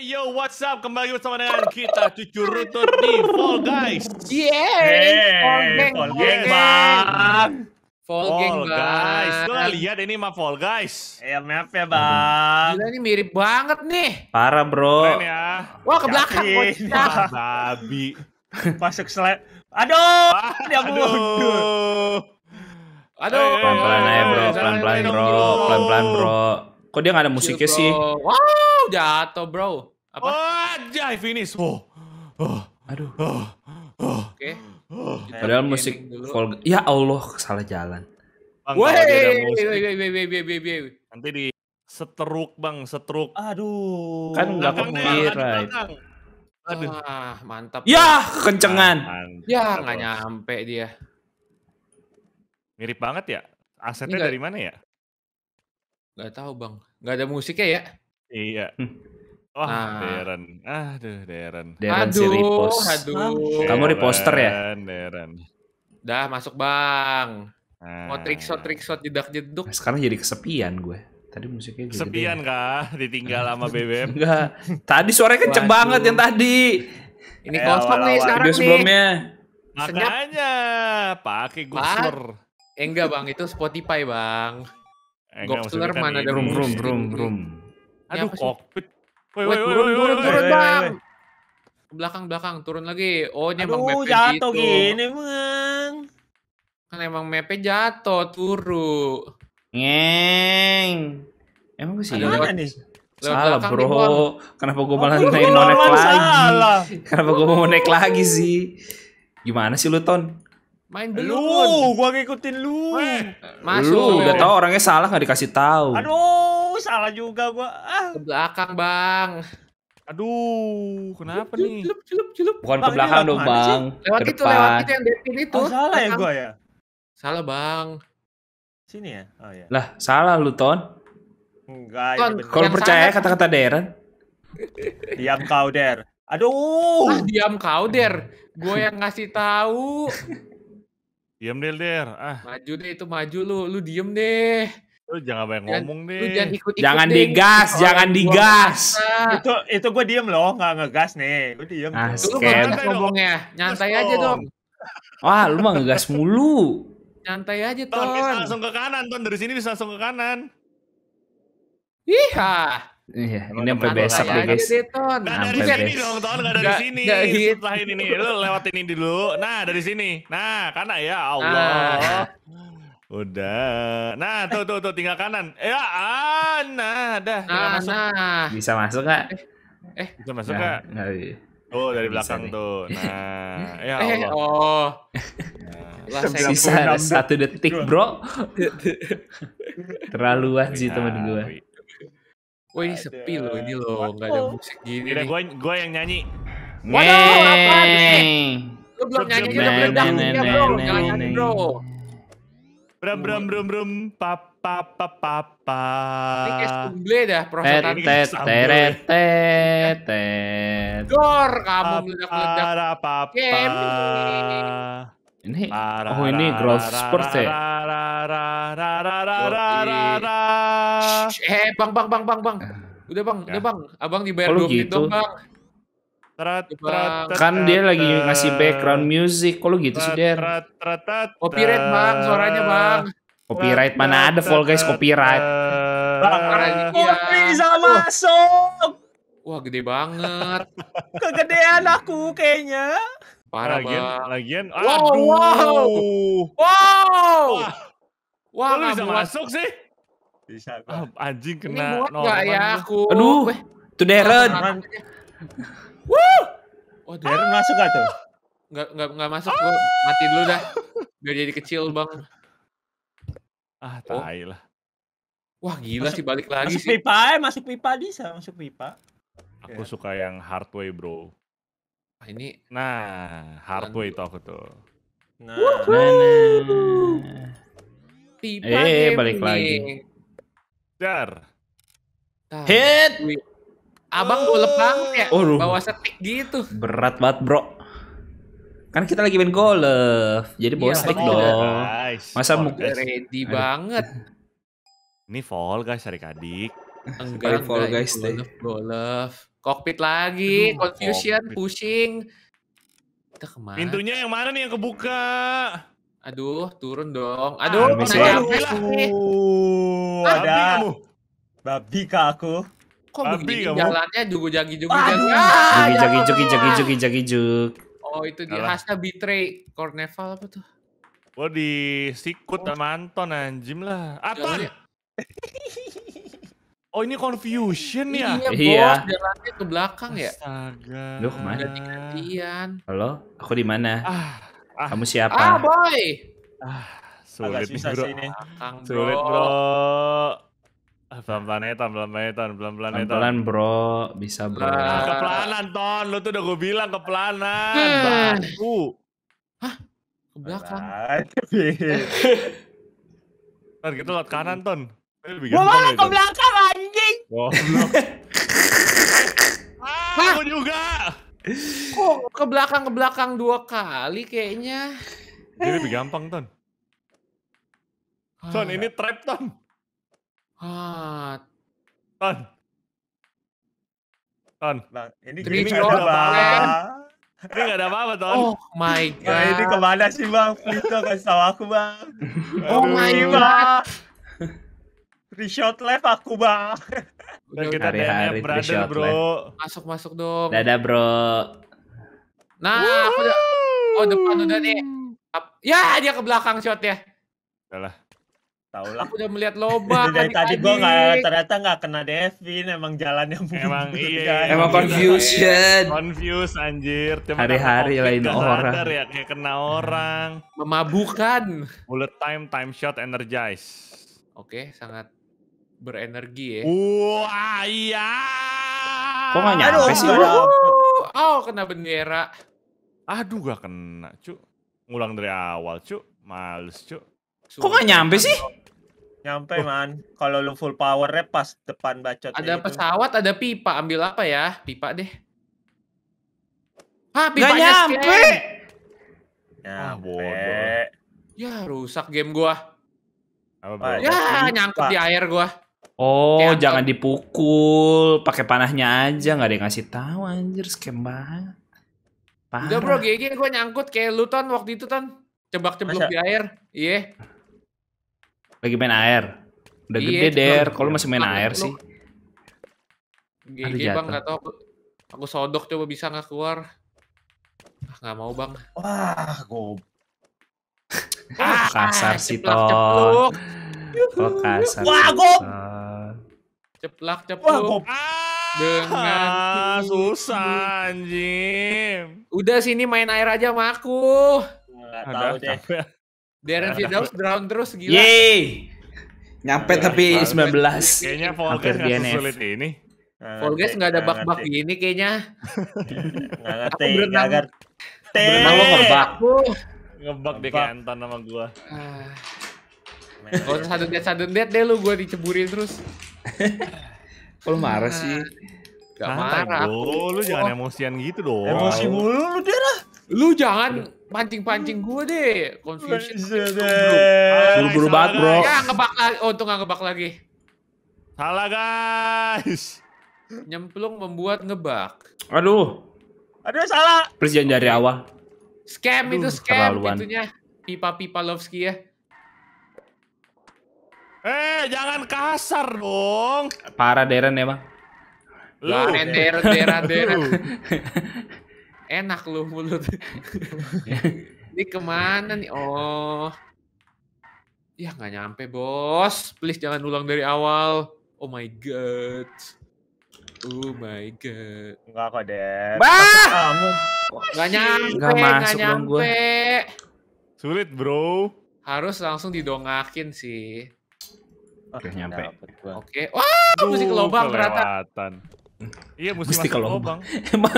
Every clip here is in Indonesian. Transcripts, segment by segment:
yo, what's up? Kembali bersama dengan kita Cucu Rutut di Fall Guys. Yeay! Hey, Fall Gang, Bang! Fall, Gang, Bang. Guys. Lu lihat ini mah Fall Guys. Ya, maaf ya, Bang. Gila, ini mirip banget nih. Parah, bro. Keren ya. Wah, ke belakang. Babi. Masuk slide. Aduh! Dia Aduh. Aduh, pelan-pelan aja bro, pelan-pelan bro, pelan-pelan bro. Kok dia gak ada musiknya sih? Wah! Wow, jatuh bro. Apa? Oh, jai finish. Oh. Oh. Aduh. Oh. Oh. Oke. Okay. Oh. Padahal musik Vol Ya Allah, salah jalan. Woi, Nanti di setruk bang, setruk. Aduh. Kan nggak copyright. Aduh. Ah, mantap. Ya, kencengan. Ya, nggak nyampe dia. Mirip banget ya. Asetnya dari mana ya? Gak tahu bang. Gak ada musiknya ya? Iya. Hmm. Wah, ah. Darren. Aduh, Darren. Darren aduh, si repost. Aduh. Darren, Kamu reposter ya? Darren. Dah masuk, Bang. Ah. Mau trick shot, trick shot, jedak jeduk. Nah, sekarang jadi kesepian gue. Tadi musiknya gede Kesepian kah? Ditinggal sama BBM? Enggak. Tadi suaranya kenceng Waduh. banget yang tadi. Ini eh, kosong nih sekarang Video nih. sebelumnya. Makanya pakai gusur. Eh, enggak, Bang. Itu Spotify, Bang. Eh, Goxler kan mana ada room room room room. room. Ya, Aduh, kokpit. Woi, woi, woi, turun, turun, bang. Ke belakang, belakang, turun lagi. Oh, ini emang jatuh gitu. gini, bang. Kan emang mepet jatuh, turu. neng. Emang ke sini? Lewat, nih? Salah bro, nih, kenapa gue malah oh, naik nonek naik lagi? Kenapa gue mau naik lagi sih? Gimana sih lu Ton? Main dulu. Lu, gua ngikutin lu. Masuk. Lu udah tau orangnya salah nggak dikasih tahu. Aduh salah juga gue Ah. Ke belakang, Bang. Aduh, kenapa nih? Celup, celup, celup. Bukan bang, ke belakang dong, Bang. Sih? Lewat itu, lewat itu yang Devin itu. Oh, salah ya gue ya? Salah, Bang. Sini ya? Oh ya. Lah, salah lu, Ton. Enggak, Ton, Kalau percaya kata-kata Deren. Diam kau, Der. Aduh. Ah, diam kau, Der. Gue yang ngasih tahu. diam deh, Der. Ah. Maju deh itu maju lu, lu diem deh. Lu jangan banyak jangan, ngomong deh. Jangan, ikut jangan digas, oh, jangan digas. Itu itu gue diem loh, nggak ngegas nih. Gue diem. Nah, lu ngomongnya, nyantai aja dong. Wah, lu mah ngegas mulu. Nyantai aja, Ton. Ton, langsung ke kanan, Ton. Dari sini bisa langsung ke kanan. Iya. Iya, ini sampai besok deh guys. Nah, dari sini dong, Ton. Gak dari sini. Gitu. Setelah ini nih, lu lewatin ini dulu. Nah, dari sini. Nah, karena ya nah. Allah. Udah. Nah, tuh tuh tuh tinggal kanan. Ya, ah, nah, dah. Nah, masuk. Nah. Bisa masuk enggak? Eh, eh, bisa masuk enggak? Nah, oh, dari bisa belakang nih. tuh. Nah, ya eh, Allah. Eh, oh. Nah, saya sisa satu detik, Bro. Terlalu wah sih teman gue. Woi, ini sepi loh ini loh, enggak ada musik gini. Kira gue gue yang nyanyi. Waduh, apa nih? Lu belum nyanyi, lu belum nyanyi, bro. Jangan nyanyi, bro. Brum brum brum brum pa pa pa pa pa. Ini kayak dah prosotan teret teret Dor kamu meledak-meledak. Game. Ini oh ini growth spurt ya. Eh bang bang bang bang bang. Ah. Udah bang, udah ya. bang. Abang dibayar 2 menit dong gitu? bang. Iya, kan dia lagi ngasih background music kalau gitu sih Der copyright bang suaranya bang copyright mana ada full Guys copyright bang bisa masuk wah gede banget kegedean aku kayaknya parah lagian, lagian aduh wow wow wow wah, wah bisa masuk sih bisa ah, anjing kena ini muat gak ya aku aduh itu Darren Wuh! Oh, Darren ah! masuk gak tuh? Gak nggak, nggak masuk, ah! gue mati dulu dah. Biar jadi kecil bang. Ah, oh. tai lah. Wah gila masuk, sih balik lagi masuk sih. Pipa, eh, masuk pipa bisa, masuk pipa. Aku yeah. suka yang hard way bro. Nah, ini. Nah, hard way itu aku tuh. Nah, nah, nah. nah. eh, balik lagi. Dar. Hit. Abang golep banget ya, oh, bawa stick gitu. Berat banget bro. Kan kita lagi main golf, jadi bawa yeah, stick dong. Nice. Masa muka ready Aduh. banget. Ini fall guys, adik-adik. Enggak, fall guys. Golf, golf. Kokpit lagi, Aduh, confusion, kokpit. pushing. Kita kemana? Pintunya yang mana nih yang kebuka? Aduh, turun dong. Ah, ya. Aduh, ah, mana yang Aduh, ada. Babi kak aku. Kok Abi, begini ya, jalannya juga jagi juga jagi. Jagi jagi jagi jagi jagi jagi jug. Oh itu di hashtag betray Corneval apa tuh? Oh di sikut oh. sama Anton anjim lah. apa iya, iya. oh ini confusion ya? Iya, iya. jalannya ke belakang ya? Astaga. Lu kemana? Gantian. Halo, aku di mana? Ah, ah. Kamu siapa? Ah, boy. Ah, sulit Agak susah bro. Sulit bro. Pelan-pelan etan, pelan-pelan etan, pelan-pelan etan. Pelan bro, bisa bro. Nah, kepelanan Ton, lu tuh udah gue bilang kepelanan. Hmm. Batu. Hah? Ke belakang. Ton, kita lewat kanan Ton. Gue malah ke belakang anjing. Goblok. ah, gue juga. Kok ke belakang ke belakang dua kali kayaknya. Jadi lebih gampang Ton. Ton, ini trap Ton. Ah. Ton. Ton. Nah, ini ini enggak ada bang. Ini enggak ada apa-apa, Ton. Oh my god. Nah, ini mana sih, Bang? Itu dong kasih tahu aku, Bang. oh Aduh, my god. shot left aku, Bang. Dan kita hari-hari ya, brother, Bro. Masuk masuk dong. Dadah, Bro. Nah, Woo! aku udah Oh, depan udah nih. Ya, dia ke belakang shotnya. Salah. Tahu lah. Aku udah melihat loba. dari tadi gue nggak ternyata nggak kena Devin emang jalannya memang Emang iya. iya ya. Emang confusion. Confuse anjir. Hari-hari lain orang. Sadar ya kayak kena orang. Memabukan. Bullet time, time shot, energize. Oke, sangat berenergi ya. Wah, iya. Kok gak nyampe Aduh, sih? Aduh, oh, kena bendera. Aduh, gak kena, cu. Ngulang dari awal, cu. Males, cu. Kok gak nyampe sih? Nyampe oh. man. Kalau lu full power pas depan bacot. Ada gitu. pesawat, ada pipa. Ambil apa ya? Pipa deh. Hah, pipanya Gak nyampe. Nyampe. Ah, bodoh. Ya, rusak game gua. Apa Ya, nyangkut di air gua. Oh, Kayak jangan dipukul, pakai panahnya aja, nggak ada yang ngasih tahu anjir, scam banget. Parah. Udah bro, GG gue nyangkut kayak Luton waktu itu ton. cebak cebak di air. Iya. Lagi main air. Udah iya, gede der, kalau masih main air sih. Gede bang, gak tau aku, aku sodok coba bisa gak keluar. Ah, gak mau bang. Wah, gue. ah, kasar sih toh. Oh, kasar Wah, gue. Ceplak, ceplok. Wah, Dengan ah, susah anjing. Udah sini main air aja sama aku. Gak tahu deh. Darren nah, nah, Firdaus nah. ground terus gila. Yeay. Nyampe tapi 19. Kayaknya Volgas nggak sulit ini. Volgas nggak ada bak-bak ini kayaknya. Enggak ngerti, nggak ngerti. ngebak. Ngebak deh kayak sama gua. Ah. Kalau satu dead satu dead deh lu gua diceburin terus. Kalau marah sih. Enggak ah. marah. Lu jangan emosian gitu dong. Emosi mulu lu dia lah. Lu jangan pancing-pancing hmm. gue deh. Confusion. Buru-buru banget, bro. Ya, ngebak lagi. Oh, untung gak ngebak lagi. Salah, guys. Nyemplung membuat ngebak. Aduh. Aduh, salah. Presiden dari awal. Scam itu scam. Terlaluan. Itunya. Pipa-pipa Lovski ya. Eh, jangan kasar dong. Parah Deren emang. Ya, Darren, Lah Darren. enak lu mulut. Ini kemana nih? Oh. Ya nggak nyampe bos. Please jangan ulang dari awal. Oh my god. Oh my god. Enggak kok, Dek. Bah! Enggak nyampe, enggak masuk gak nyampe. Gua. Sulit, Bro. Harus langsung didongakin sih. Ah, Oke, nyampe. Oke. Wah, musik lobang ternyata. Iya mesti, mesti kalau lubang. emang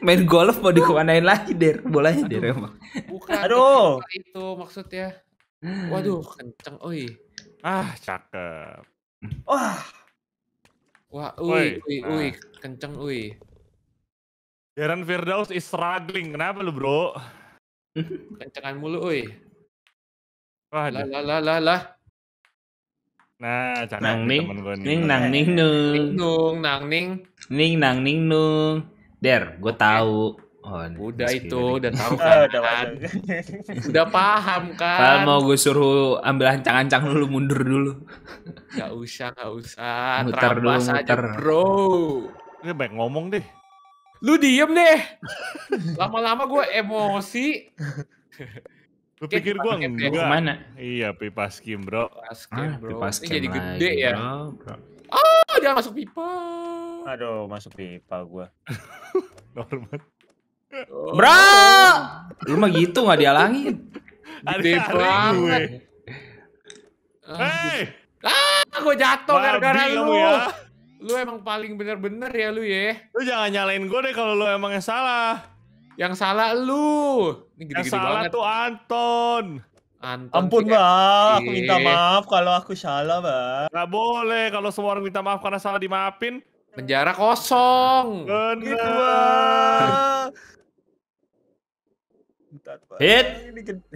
main golf mau dikemanain lagi der bolanya Aduh. der emang. Bukan. Aduh. Itu maksudnya. Hmm. Waduh kenceng. Oi. Ah cakep. Wah. Wah, ui, ui, ui, nah. kenceng, ui. Darren Firdaus is struggling. Kenapa lu, bro? Kencengan mulu, ui. Wah, lah, lah, lah, lah, lah. Nah, nang nih, nang ning, nih. Nang ning nung. Nang ning. Ning nang ning nung. Der, gue tahu. Oh, udah itu, udah tahu kan. udah, kan? udah paham kan. Kalau mau gue suruh ambil ancang-ancang dulu mundur dulu. Gak usah, gak usah. Muter dulu, muter. Aja, bro. Ini baik ngomong deh. Lu diem deh. Lama-lama gue emosi. Lu pikir gue enggak? Mana? Iya, pipas kim bro. Pipas kim ah, ya. bro. Ah, pipas kim Ini jadi gede ya. Bro, bro. Oh, dia masuk pipa. Aduh, masuk pipa gua. normal Oh. Bro! Lu mah gitu gak dialangin. Gede banget. Ah, Hei! Ah, gua jatuh gara-gara lu. Ya. Lu emang paling bener-bener ya lu ya. Lu jangan nyalain gue deh kalau lu emang yang salah. Yang salah lu. Ini gede -gede yang salah tuh Anton. Anton Ampun bang, aku minta iya. maaf kalau aku salah bang. Gak boleh kalau semua orang minta maaf karena salah dimaafin. Penjara kosong. Benar. Hit.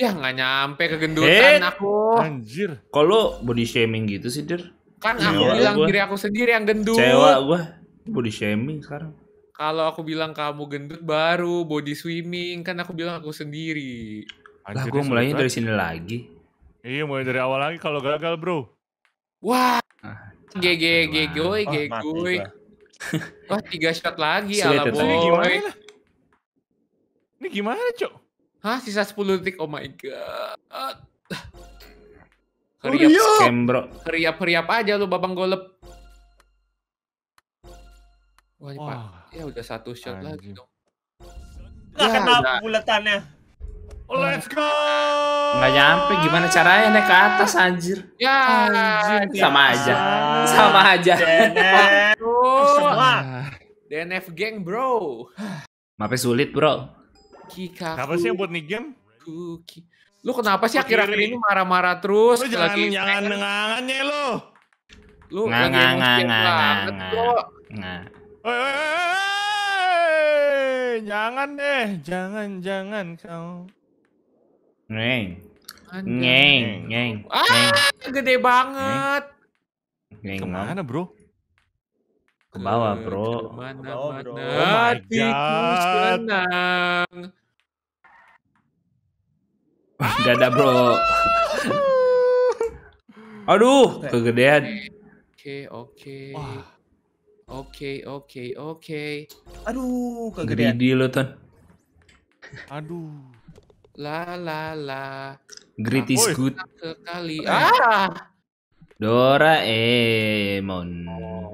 Ya nggak nyampe ke gendutan Hit. aku. Anjir. Kalau body shaming gitu sih, Dir? Kan Cewa aku bilang gua. diri aku sendiri yang gendut. Cewa gua body shaming sekarang. Kalau aku bilang kamu gendut baru body swimming kan aku bilang aku sendiri. Anjir, lah gua mulainya dari sini lagi. Iya, mulai dari awal lagi kalau gagal, Bro. Wah. Ah, Gegegoy, goy Wah oh, tiga shot lagi ala boy. Ini gimana? Ini gimana cok? Hah sisa 10 detik oh my god. Hurry up, bro. Hurry up, aja lu babang golep. Wah, Wah. Ya udah satu shot lagi dong. Lah ya, kena udah. Let's go. Nggak nyampe gimana caranya naik ke atas anjir. Ya, anjir. Ya. sama aja. Sama aja. Wah. DNF geng bro. Mape sulit, bro. Kika. Kenapa sih yang buat nih game? Kuki. Lu kenapa sih akhir-akhir ini marah-marah terus? Lu jangan lagi jangan nengangannya lu. Lu nggak emosi banget, Oi, Jangan deh, jangan jangan kau. Neng. Neng, neng. Ah, gede banget. Neng. Kemana, bro? ke bawah bro mana oh, mana bro. hatiku senang ada bro Aduh kegedean Oke oke Oke oke oke Aduh kegedean Gede lo Ton Aduh La la la Great is good Sekali eh. Ah Doraemon oh.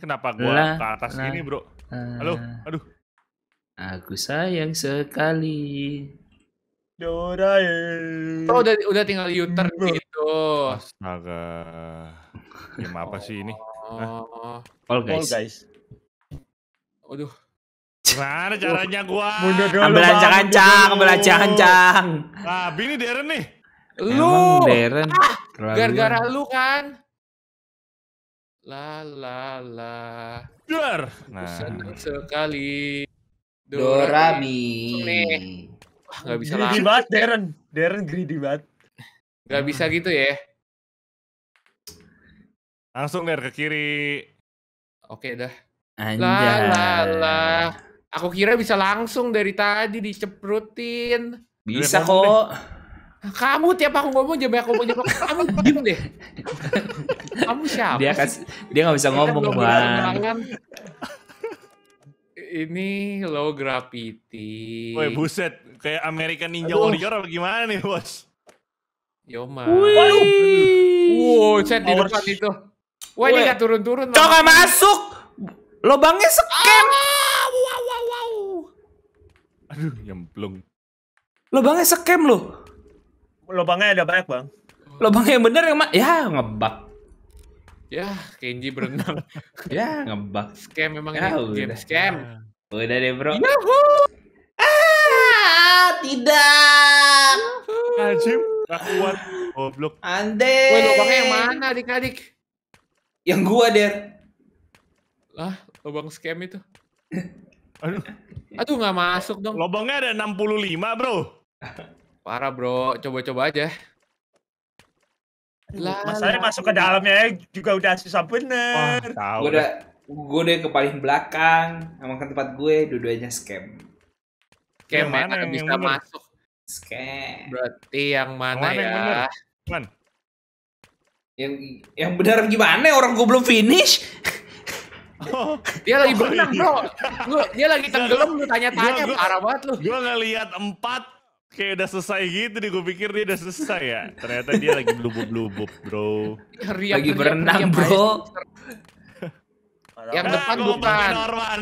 Kenapa gua La, ke atas la, gini, Bro? Ah. Halo, aduh. Aku sayang sekali. Dorae. Bro oh, udah udah tinggal yuter gitu. Astaga. Game apa ya, sih ini? Oh. All guys. All guys. Waduh. Gimana caranya gua? Oh, ambil ancang-ancang, ambil ancang-ancang. Nah, bini Darren nih. Lu. Emang Darren. Ah, gara-gara lu kan. La la la. Dor. Nah. sekali. Dorami. Wah, gak bisa lah. Greedy banget Darren. Darren greedy banget. Gak bisa hmm. gitu ya. Langsung dari ke kiri. Oke dah. Anjay. La la la. Aku kira bisa langsung dari tadi diceprutin. Bisa kok. Kamu tiap aku ngomong jam aku ngomong kamu diem deh. kamu siapa dia kasih dia nggak bisa ngomong bang ini low gravity Woi buset, kayak American Ninja Aduh. Warrior apa gimana nih bos? yo Waduh. Wow, chat di depan itu. Wah ini gak turun-turun. Kau gak masuk. Lobangnya scam Ah, wow, wow, wow. Aduh, nyemplung. Lobangnya scam loh. Lobangnya ada banyak bang. Lobangnya yang bener yang ya ngebak. Ya, Kenji berenang. ya, ngebak. Scam memang ya, ini udah. game scam. Udah deh, Bro. Yahoo! Ah, tidak. Najib, gak kuat. Goblok. Ande. lubangnya yang mana adik-adik? Yang gua, deh. Lah, lubang scam itu. Aduh. Aduh, gak masuk dong. Lubangnya ada 65, Bro. Parah, Bro. Coba-coba aja. Masalahnya masuk ke dalamnya juga udah susah bener. Oh, gue udah gue udah ke paling belakang, emang ke tempat gue dua-duanya scam. Scam mana yang bisa yang masuk? Scam. Berarti yang mana, yang mana ya? Yang bener? Yang yang benar gimana? Orang gue belum finish. Oh, dia lagi oh, berenang, iya. Bro. Lu dia lagi iya. tenggelam lu tanya-tanya parah banget lu. Gue ngeliat empat kayak udah selesai gitu nih gue pikir dia udah selesai ya ternyata dia lagi blubub blubub bro riak, lagi berenang bro yang nah, depan bukan Norman.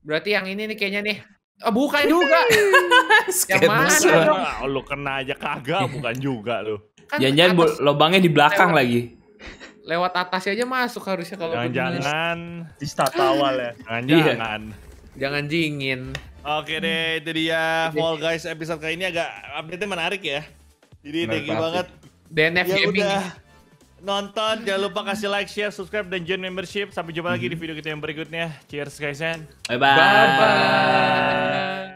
berarti yang ini nih kayaknya nih oh, bukan juga yang mana dong? Ah, lu kena aja kagak bukan juga lu kan jangan-jangan lubangnya di belakang lewat, lagi lewat atas aja masuk harusnya kalau jangan-jangan di start awal ya jangan-jangan iya. jangan dingin Oke deh, itu dia Fall Guys episode kali ini agak update-nya menarik ya. Jadi menarik thank you banget. DNF ya Gaming. Udah nonton, jangan lupa kasih like, share, subscribe, dan join membership. Sampai jumpa hmm. lagi di mhm. video kita yang berikutnya. Cheers guys and bye-bye.